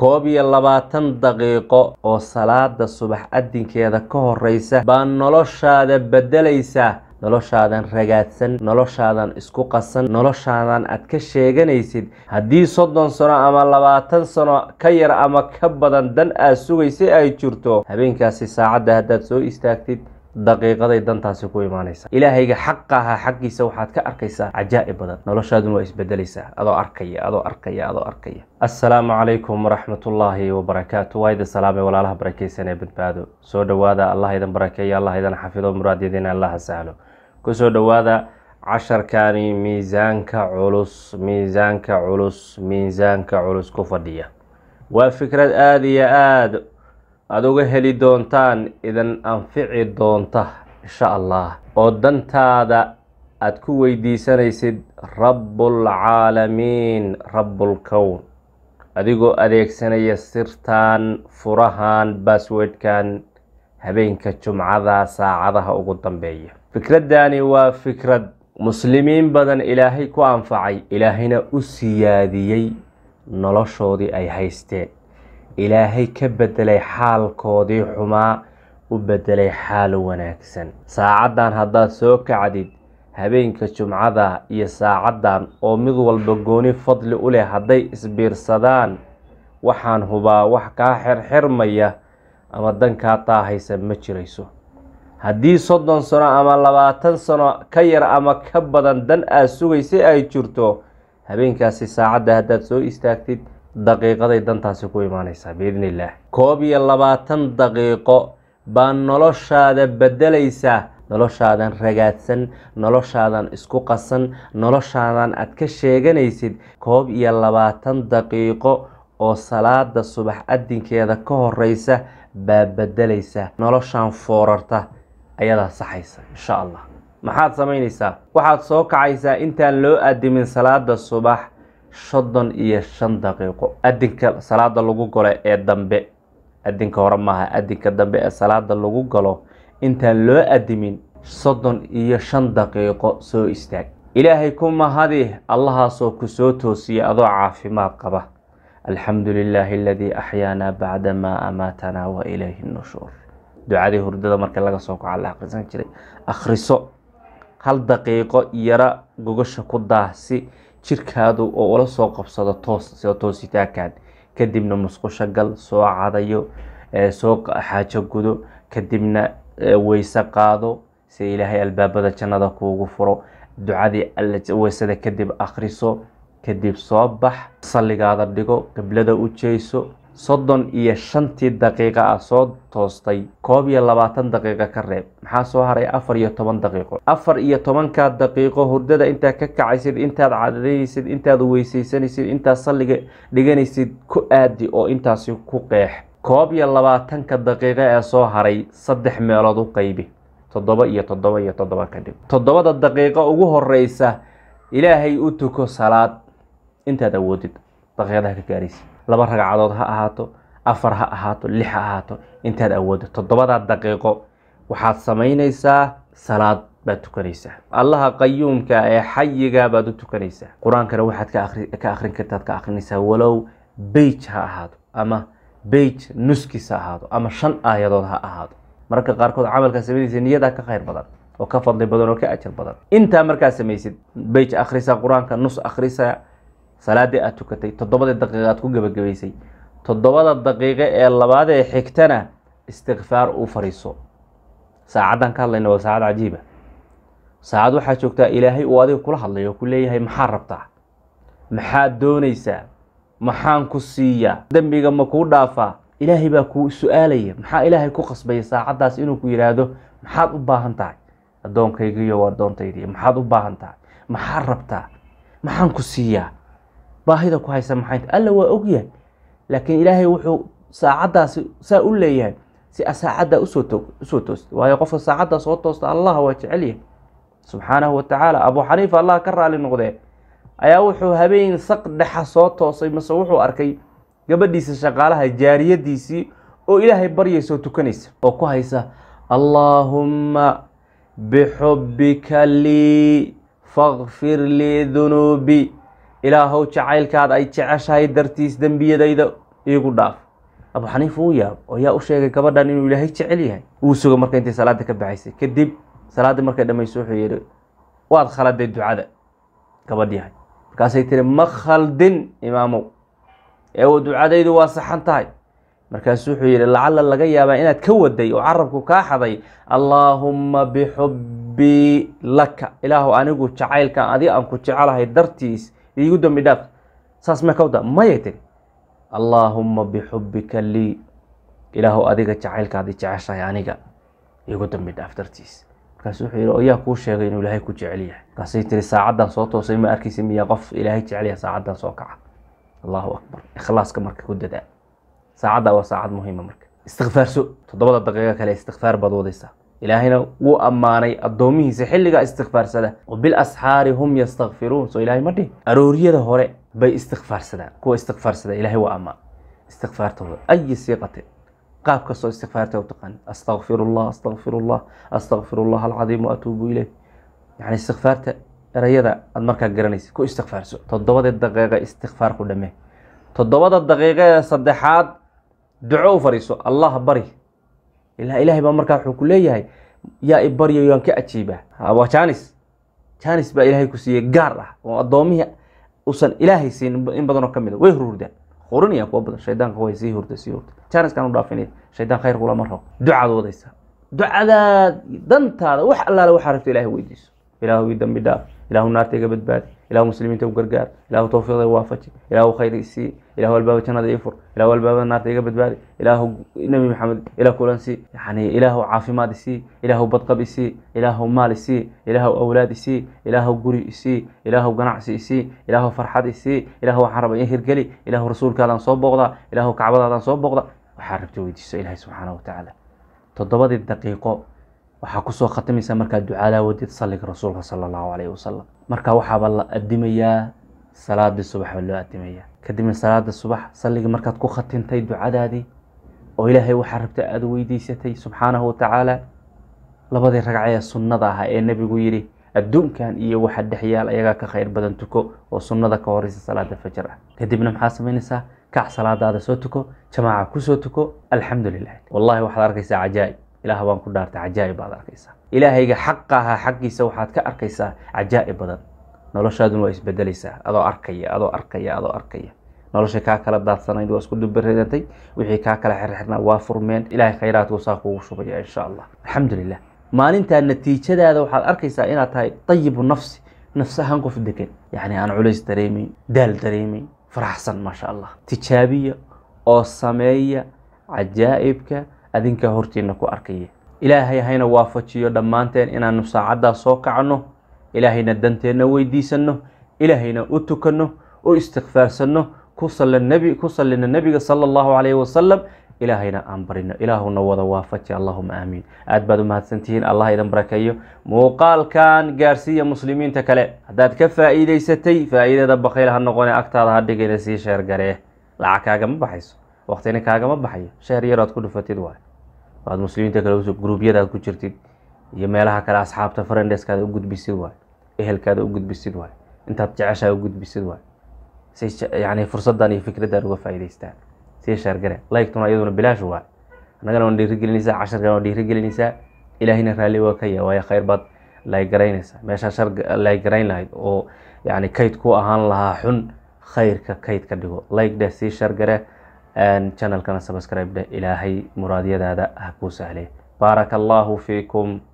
koob iyo labaatan daqiiqo oo salaada subax adinkeeda ka horeysa baa noloshaada beddelaysa noloshaadan ragaadsan noloshaadan isku qasan noloshaadan aad ka sheeganaysid haddii soddon sano ama labaatan sano ka yar ama ka badan dan aad sugaysa ay jirto habeenkaasi saacadda haddaad soo istaagtid daqiiqaday dantaasi ku imaanaysa ilaahayga xaqa ahaa xaggiisa waxaad ka arkaysaa cajaa'ib badan noloshaaduna waa isbedelaysaa adoo arkaya adoo arkaya adoo arkaya assalaamu calaykum waraxmatullaahi wabarakaatu waa idin salaamay walaalaha barakeysan ee badbaado soo dhowaada allah idan barakeeyo allah idan xafido muraadyadiina allaha sahlo kusoo dhowaada casharkani miisaanka culus miisaanka culus miisaanka culus ku fadhiya waa fikrad aada iyo aada aada uga heli doontaan idin anfici doonta insha allah oo dantaada aada ku weydiisanaysid rabbulcaalamiin rabbulkown adigoo adeegsanaya sirtan furahan baswordkan habeenka jumcada saacadaha ugu dambeeya fikraddaani waa fikrad muslimiin badan ilaahay ku anfacay ilaahayna u siyaadiyey noloshoodii ay haysteen ilaahay ka beddelay xaalkoodii xumaa u beddelay xaalo wanaagsan saacaddan haddaad soo kacdid habeenka jumcada iyo saacaddan oo mid walba gooni fadli u leh hadday isbiirsadaan waxaan hubaa wax kaa xirxirmaya ama dankaa taahaysa ma jirayso haddii soddon sano ama labaatan sano ka yar ama ka badan dan aad sugaysa ay jirto habeenkaasi saacadda haddaad soo istaagtid daqiiqaday dantaasi ku imaanaysaa biidni koob iyo labaatan daqiiqo baa noloshaada beddelaysaa noloshaadan ragaadsan noloshaadan isku qasan noloshaadan aad ka sheeganaysid koob iyo labaatan daqiiqo oo salaada subax adinkeeda ka horeysa baa bedelaysa noloshaan foorarta ayadaa saxaysa insha allah maxaad samaynaysaa waxaad soo kacaysaa intaan loo adimin salaada subax soddon iyo shan daqiiqo adinka salaada lagu galo ee dambe adinka hore maaha adinka dambe ee salaada lagu galo intaan loo adimin soddon iyo shan daqiiqo soo istaag ilaahay ku mahadi allahaasoo ku soo toosiya adoo caafimaad qaba alxamdu lilaahi aladii axyaanaa bacda maa amaatanaa wa ilayhi nushuur ducadii hurdada marka laga soo kaca la akhrisan jiray akhriso hal daqiiqo yara gogosha ku daahsi jirkaadu oo ula soo qabsado toos sida toositaankan kadibna musqusho gal soo cadayo soo xaajo gudo kadibna weyse qaado si ilaahay albaabada jannada kuugu furo ducadii weysada kadib akhriso kadib soo bax salligaada dhigo qiblada u jeyso soddon iyo shantii daqiiqa ah soo toostay koob iyo labaatan daqiiqa ka reeb maxaa soo haray afar iyo toban daqiiqo afar iyo tobankaa daqiiqo hurdada intaad ka kacaysid intaad cadadanaysid intaad weysaysanaysid intaad salliga dhiganaysid ku aadi oo intaasi ku qeex koob iyo labaatanka daqiiqa ee soo haray saddex meelood u qaybi toddoba iyo toddoba iyo toddoba kadhib toddobada daqiiqo ugu horeysa ilaahay u tuko salaad intaad awoodid daqiiqadaha ka gaaraysid laba ragcadood ha ahaato afar ha ahaato lix ha ahaato intaad awooddo toddobadaa daqiiqo waxaad samaynaysaa salaad baad tukanaysaa allaha qayuumka ee xayiga baad u tukanaysaa qur-aankana waxaad ka akrin kartaad ka akrinaysaa walow beyj ha ahaado ama beyj nuskiis ha ahaado ama shan aayadood ha ahaado mararka qaarkood camalkaa sameynaysa niyadaa ka khayr badan oo ka fadli badan oo ka ajar badan intaa markaa samaysid beyj akhrisa qur-aanka nus akhrisa salaadii aad tukatay toddobada daqiiqa aad ku gebagabaysay toddobada daqiiqo ee labaadee xigtana istikfaar u fariiso saacaddan ka hadlayna waa saacad cajiiba ah. saacad waxaa joogtaa ilaahay uu adiga kula hadlayo o ku leeyahay maxaa rabtaa maxaad doonaysaa maxaan ku siiyaa dembiga ma kuu dhaafaa ilaahay baa kuu su-aalaya maxaa ilaahay ku qasbaya saacaddaas inuu ku yidhaahdo maxaad u baahan tahay addoonkaygiiyo addoontaydiiyo maxaad u baahan tahay maxaad rabtaa maxaan ku siiyaa baahida ku haysa maxayta alla waa ogyahay laakiin ilaahay wuxuu saacaddaasi saa u leeyahay si a saacaddaa usoo toosta waayo qofka saacaddaa soo toosta allah waa jecelyahay subxaanahu watacaala abu xaniifa allah ka raali noqdee ayaa wuxuu habeen saq dhexa soo toosay mase wuxuu arkay gabadhiisa shaqaalaha jaariyadiisii oo ilaahay baryaysoo tukanaysa oo ku haysa allaahumma bixubbika lii faqfir lii dunuubi ilaahow jacaylkaad ay jeceshahay dartiis dembiyadayda iigu dhaaf abu xaniif uu yaab oo yaa u sheegay gabadhan inuu ilaahay jecel yahay wuu sugay marka intay salaada ka baxaysay kadib salaaddii markay dhamayso wuxuu yidhi waad khaladay ducada gabadhyahay markaasay tiri ma khaldin imaamow eewo ducadaydu waa saxan tahay markaasu wuxuu yidhi lacala laga yaabaa inaad ka waday oo carabku kaa xaday allaahuma bixubbii laka ilaahu anigu jacaylkan adi aan ku jecelahay dartiis igu dambi dhaaf saas mee kawda mayay tiri allaahumma bixubbika lii ilaahu adiga jacaylkaadi jeceshahay aniga igu dambi dhaaf dartiis markaas wuxuu yihi oyaa kuu sheegay inuu ilaahay ku jecel yahay markaasay tiri saacaddan soo toosay ma arkaysa miya qof ilaahay jecel yahay saacaddan soo kaca allahu akbar ikhlaaska marka ku dadaa saacaddaa waa saacad muhiima marka istikfaarso toddobada daqiiqo kale istikfaar baad wadaysaa ilaahayna wuu ammaanay addoomihiisa xilligaa istikfaarsada oo bilasxaari hum yastakfiruun soo ilahay ma dhihi hore bay istikfaarsadaan kuwa istikfaarsada ilahay waa ammaan istikfaartooda ayi siiqate qaab kastoo istikfaarta u taqaan astaqfirullah astaqfirullah alcadiim waatuubu ileyh yacni istikfaarta erayada aad markaa garanaysa ku istikfaarso toddobada daqiiqe istikfaar ku dhammee toddobada daqiiqe saddexaad duco u fadhiiso allah bari ilaa ilaahay baa markaa wuxuu ku leeyahay yaa i baryayo aan ka ajiibaa waa janis janis baa ilaahay ku siiyey gaar ah oo addoomihii usan ilaahay siin in badanoo ka mida ah. way hurhurdaan qorinayaan kuwa badan shaydaanka way sii hurda sii hurda janiskaan u dhaafinaya shaydaan khayr kulama rabo ducaad wadaysaa ducadaad dantaada wax allaale waxaa rabta ilaahay weydiiso ilaahwi dambi dhaaf ilaahu naarta badbaadi ilahu muslimiinta u gargaar ilahu towfiiqda i waafaji ilahu khayr i sii ilahu albaaba jannada ii fur ilahu albaaba naarta iga badbaadi ilahu nebi maxamed ila kulan sii yani ilahu caafimaad isii ilahu badqab isii ilahu maal isii ilahu awlaad isii ilahu guri isii ilahu ganacsi isii ilahu farxad isii ilahu waxaan raba in hirgeli ilahu rasuulkaadaan soo booqdaa ilahu kacbadaadaan soo booqda waxaa rabta weydiiso ilahi subxaana wa tacaala toddobadii daqiiqo waxaa kusoo khatamaysa markaa ducaalaa wadid salliga rasuulka sal allahu calayhi wasalam marka waxaaba la adimayaa salaadii subax baa loo adimayaa kadibna salaada subax salliga markaad ku khatintay ducadaadii oo ilaahay waxaa rabta aad weydiisatay subxaanahu watacaala labadii ragcee sunnada ahaa ee nebigu yidhi adduunkan iyo waxa dhexyaal ayagaa ka khayr badan tuko oo sunnada ka horeysa salaada fajar ah kadibna maxaa samaynaysaa kac salaadaada soo tuko jamaaca kusoo tuko alxamdu lilah waxaad arkaysaa cajaa'ib ilaah baan ku dhaartay cajaa'ib baad arkaysaa ilaahayga xaqa ahaa xaggiisa waxaad ka arkaysaa cajaa'ib badan noloshaadun waa isbedelaysaa adoo arkaya adoo arkaya adoo arkaya nolosha kaa kala daadsanayd waa isku dubareedantay wixii kaa kala xirxirnaa waa furmeen ilahay khayraadku saa kuugu shubaya insha allah alxamdulilah maalintaa natiijadaada waxaad arkaysaa inaad tahay tayibu nafsi nafs ahaan qof degan yacni aan culays dareemayn daal dareemayn faraxsan maasha allah tijaabiya oo sameeya cajaa'ibka adinka hortiinna ku arkaya ilaahay hayna waafajiyo dhammaanteen inaannu saacaddaa soo kacanno ilaahayna danteenna weydiisanno ilaahayna u tukanno u istikfaarsanno ku ku sallina nebiga sala allahu calayhi wasalam ilaahayna aan barino ilaahuna wada waafaji allahuma aamiin aad baad u mahadsantihiin allah idan barakeeyo muuqaalkan gaarsiiya muslimiinta kale haddaad ka faa'iidaysatay faa'iidada bakayl ha noqone agtaada ha dhigayna sii sheer garee lacag kaagama baxayso wakhtina kaagama baxayo sheer yaroad ku dhufatid waay aad muslimiinta kale usoo gruubyadaad ku jirtid iyo meelaha kale asxaabta farendeskaada u gudbisid waay ehelkaada u gudbisid waay intaad jeceshaa u gudbisid waay say yani fursadan iyo fikraddan uga faa'iidaystaan sii shaargare laygtuna iyaduna bilaash waay annagana waan dhiirigelinaysaa casharkana waan dhiirigelinaysaa ilaahina raalli waa ka yaa waayo khayr baad laygaraynaysaa meeshaa shar laygarayn lahayd oo yani kayd ku ahaan lahaa xun khayrka kayd ka dhigo laygdha sii shargare janalkana sabscribe dheh ilaahay muraadyadaada ha kuu sahle baaraka allaahu fiikum